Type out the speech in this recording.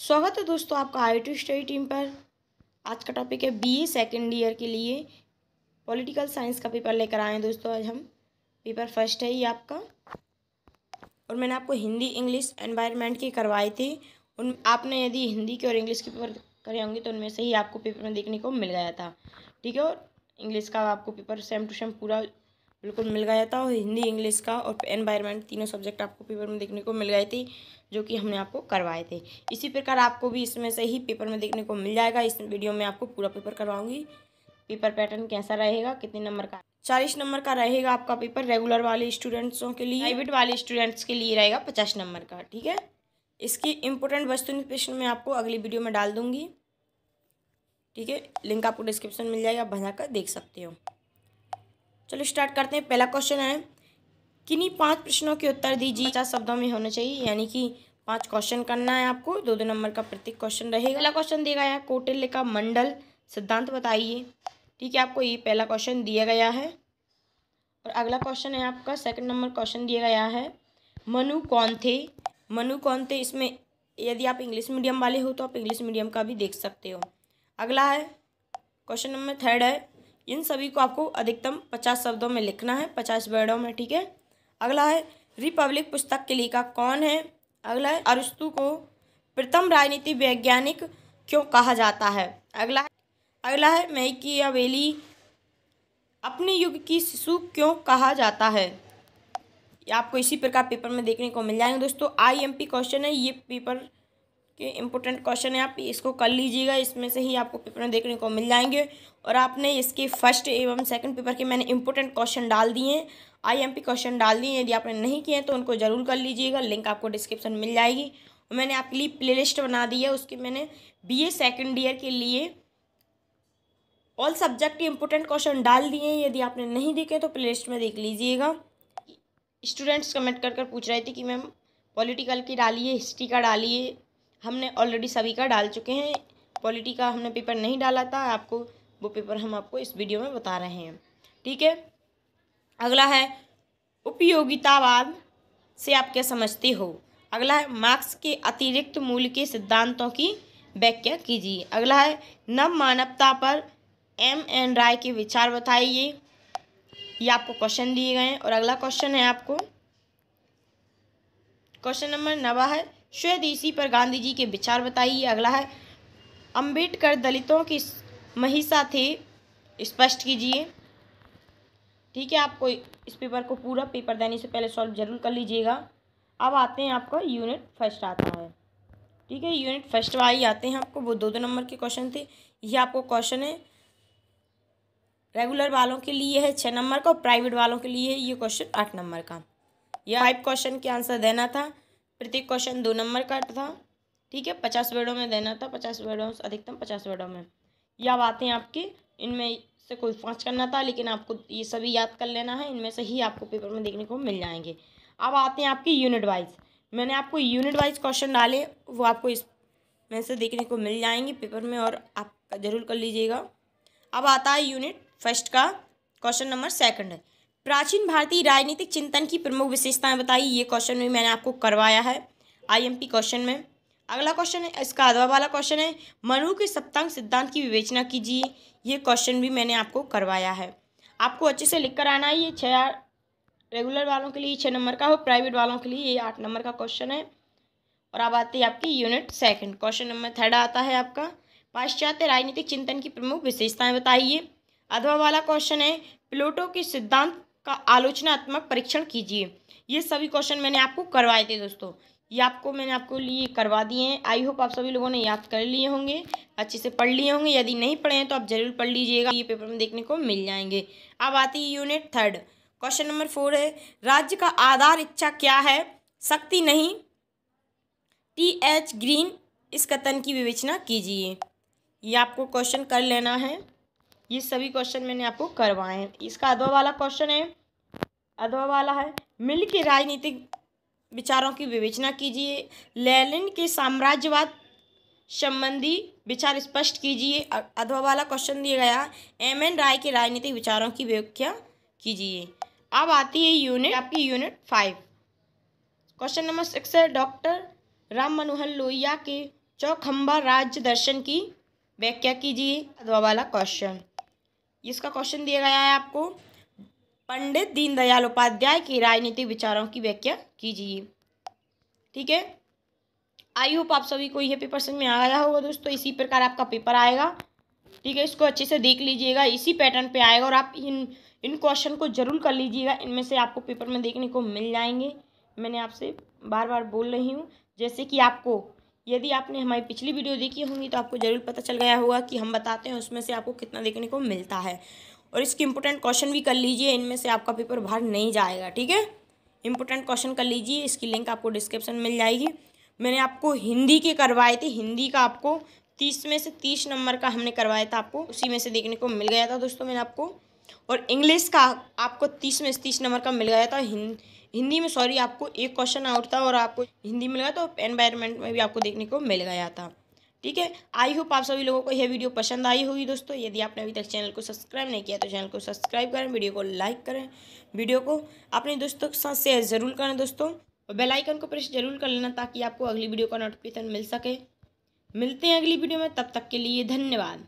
स्वागत है दोस्तों आपका आई टी स्टडी टीम पर आज का टॉपिक है बीए सेकंड ईयर के लिए पॉलिटिकल साइंस का पेपर लेकर आए हैं दोस्तों आज हम पेपर फर्स्ट है ये आपका और मैंने आपको हिंदी इंग्लिश एनवायरनमेंट के करवाए थे उन आपने यदि हिंदी के और इंग्लिश के पेपर करे होंगे तो उनमें से ही आपको पेपर में देखने को मिल गया था ठीक है और इंग्लिश का आपको पेपर सेम टू सेम पूरा बिल्कुल मिल गया था और हिंदी इंग्लिश का और एनवायरमेंट तीनों सब्जेक्ट आपको पेपर में देखने को मिल गए थे जो कि हमने आपको करवाए थे इसी प्रकार आपको भी इसमें से ही पेपर में देखने को मिल जाएगा इस वीडियो में आपको पूरा पेपर करवाऊंगी पेपर पैटर्न कैसा रहेगा कितने नंबर का चालीस नंबर का रहेगा आपका पेपर रेगुलर वाले स्टूडेंट्सों के लिए प्राइवेट वाले स्टूडेंट्स के लिए रहेगा पचास नंबर का ठीक है इसकी इम्पोर्टेंट वस्तु प्रश्न मैं आपको अगली वीडियो में डाल दूंगी ठीक है लिंक आपको डिस्क्रिप्शन मिल जाएगा आप बना देख सकते हो चलो स्टार्ट करते हैं पहला क्वेश्चन है किन्हीं पांच प्रश्नों के उत्तर दीजिए पचास शब्दों में होने चाहिए यानी कि पांच क्वेश्चन करना है आपको दो दो नंबर का प्रत्येक क्वेश्चन रहेगा पहला क्वेश्चन दिया गया है कोटिल्य का मंडल सिद्धांत बताइए ठीक है आपको ये पहला क्वेश्चन दिया गया है और अगला क्वेश्चन है आपका सेकंड नंबर क्वेश्चन दिया गया है मनु कौन थे मनु कौन थे इसमें यदि आप इंग्लिश मीडियम वाले हो तो आप इंग्लिश मीडियम का भी देख सकते हो अगला है क्वेश्चन नंबर थर्ड है इन सभी को आपको अधिकतम पचास शब्दों में लिखना है पचास वर्डों में ठीक है अगला है रिपब्लिक पुस्तक के लेखक कौन है अगला है अरुस्तु को प्रथम राजनीति वैज्ञानिक क्यों कहा जाता है अगला है अगला है मई की अवेली अपने युग की शिशु क्यों कहा जाता है आपको इसी प्रकार पेपर में देखने को मिल जाएंगे दोस्तों आईएमपी क्वेश्चन है ये पेपर के इम्पोर्टेंट क्वेश्चन है आप इसको कर लीजिएगा इसमें से ही आपको पेपर में देखने को मिल जाएंगे और आपने इसके फर्स्ट एवं सेकंड पेपर के मैंने इम्पोर्टेंट क्वेश्चन डाल दिए हैं आईएमपी क्वेश्चन डाल दिए हैं यदि आपने नहीं किए हैं तो उनको ज़रूर कर लीजिएगा लिंक आपको डिस्क्रिप्शन मिल जाएगी और मैंने आपके लिए प्ले बना दी है उसके मैंने बी ए सेकेंड ईयर के लिए ऑल सब्जेक्ट के इम्पोर्टेंट क्वेश्चन डाल दिए हैं यदि आपने नहीं देखे तो प्ले में देख लीजिएगा स्टूडेंट्स कमेंट कर कर पूछ रहे थे कि मैम पॉलिटिकल की डालिए हिस्ट्री का डालिए हमने ऑलरेडी सभी का डाल चुके हैं पॉलिटी का हमने पेपर नहीं डाला था आपको वो पेपर हम आपको इस वीडियो में बता रहे हैं ठीक है अगला है उपयोगितावाद से आप क्या समझते हो अगला है मार्क्स के अतिरिक्त मूल्य के सिद्धांतों की व्याख्या कीजिए अगला है नव मानवता पर एम एन राय के विचार बताइए ये।, ये आपको क्वेश्चन दिए गए हैं और अगला क्वेश्चन है आपको क्वेश्चन नंबर नवा है इसी पर गांधी जी के विचार बताइए अगला है अंबेडकर दलितों की महिषा थे स्पष्ट कीजिए ठीक है आपको इस पेपर को पूरा पेपर देने से पहले सॉल्व जरूर कर लीजिएगा अब आते हैं आपका यूनिट फर्स्ट आता है ठीक है यूनिट फर्स्ट वाई आते हैं आपको वो दो दो नंबर के क्वेश्चन थे ये आपको क्वेश्चन है रेगुलर वालों के लिए है छः नंबर का और प्राइवेट वालों के लिए है ये क्वेश्चन आठ नंबर का यह फाइव क्वेश्चन के आंसर देना था प्रत्येक क्वेश्चन दो नंबर का था ठीक है पचास वर्डों में देना था पचास वर्डों से अधिकतम पचास वर्डों में यह बातें आपकी इनमें से कोई पाँच करना था लेकिन आपको ये सभी याद कर लेना है इनमें से ही आपको पेपर में देखने को मिल जाएंगे अब आते हैं आपकी यूनिट वाइज मैंने आपको यूनिट वाइज क्वेश्चन डाले वो आपको इस में से देखने को मिल जाएंगे पेपर में और आप जरूर कर लीजिएगा अब आता है यूनिट फर्स्ट का क्वेश्चन नंबर सेकंड है प्राचीन भारतीय राजनीतिक चिंतन की प्रमुख विशेषताएं बताई ये क्वेश्चन भी मैंने आपको करवाया है आईएमपी क्वेश्चन में अगला क्वेश्चन है इसका अधवा वाला क्वेश्चन है मनु के सप्तांग सिद्धांत की विवेचना कीजिए ये क्वेश्चन भी मैंने आपको करवाया है आपको अच्छे से लिख कर आना है ये छः रेगुलर वालों के लिए छः नंबर का हो प्राइवेट वालों के लिए ये आठ नंबर का क्वेश्चन है और अब आती है आपकी unit second question number third आता है आपका पाश्चात्य राजनीतिक चिंतन की प्रमुख विशेषताएँ बताइए अधवा वाला क्वेश्चन है प्लूटो के सिद्धांत का आलोचनात्मक परीक्षण कीजिए ये सभी क्वेश्चन मैंने आपको करवाए थे दोस्तों ये आपको मैंने आपको लिए करवा दिए हैं आई होप आप सभी लोगों ने याद कर लिए होंगे अच्छे से पढ़ लिए होंगे यदि नहीं पढ़े हैं तो आप जरूर पढ़ लीजिएगा ये पेपर में देखने को मिल जाएंगे अब आती है unit third question number four है राज्य का आधार इच्छा क्या है शक्ति नहीं टी एच ग्रीन इस कथन की विवेचना कीजिए ये आपको क्वेश्चन कर लेना है ये सभी क्वेश्चन मैंने आपको करवाए हैं इसका अदवा वाला क्वेश्चन है अदवा वाला है मिल के राजनीतिक विचारों की विवेचना कीजिए लेलिन के साम्राज्यवाद संबंधी विचार स्पष्ट कीजिए अदवा वाला क्वेश्चन दिया गया एम एन राय के राजनीतिक विचारों की व्याख्या कीजिए अब आती है यूनिट आपकी unit five question number six है डॉक्टर राम मनोहर लोहिया के चौखंबा राज्य दर्शन की व्याख्या कीजिए अदवा वाला क्वेश्चन इसका क्वेश्चन दिया गया है आपको पंडित दीनदयाल उपाध्याय के राजनीतिक विचारों की व्याख्या कीजिए ठीक है आई होप आप सभी को यह पेपर समझ में आ गया होगा दोस्तों इसी प्रकार आपका पेपर आएगा ठीक है इसको अच्छे से देख लीजिएगा इसी पैटर्न पे आएगा और आप इन इन क्वेश्चन को जरूर कर लीजिएगा इनमें से आपको पेपर में देखने को मिल जाएंगे मैंने आपसे बार बार बोल रही हूँ जैसे कि आपको यदि आपने हमारी पिछली वीडियो देखी होंगी तो आपको ज़रूर पता चल गया होगा कि हम बताते हैं उसमें से आपको कितना देखने को मिलता है और इसके इम्पोर्टेंट क्वेश्चन भी कर लीजिए इनमें से आपका पेपर बाहर नहीं जाएगा ठीक है इम्पोर्टेंट क्वेश्चन कर लीजिए इसकी लिंक आपको डिस्क्रिप्शन मिल जाएगी मैंने आपको हिंदी के करवाए थे हिंदी का आपको तीस में से तीस नंबर का हमने करवाया था आपको उसी में से देखने को मिल गया था दोस्तों मैंने आपको और इंग्लिश का आपको तीस में से तीस नंबर का मिल गया था हिंदी में सॉरी आपको एक क्वेश्चन आउट था और आपको हिंदी मिल गया तो एनवायरमेंट में भी आपको देखने को मिल गया था ठीक है आई होप आप सभी लोगों को यह वीडियो पसंद आई होगी दोस्तों यदि आपने अभी तक चैनल को सब्सक्राइब नहीं किया तो चैनल को सब्सक्राइब करें वीडियो को लाइक करें वीडियो को अपने दोस्तों के साथ शेयर ज़रूर करें दोस्तों और बेल आइकन को प्रेस जरूर कर लेना ताकि आपको अगली वीडियो का नोटिफिकेशन मिल सके मिलते हैं अगली वीडियो में तब तक के लिए धन्यवाद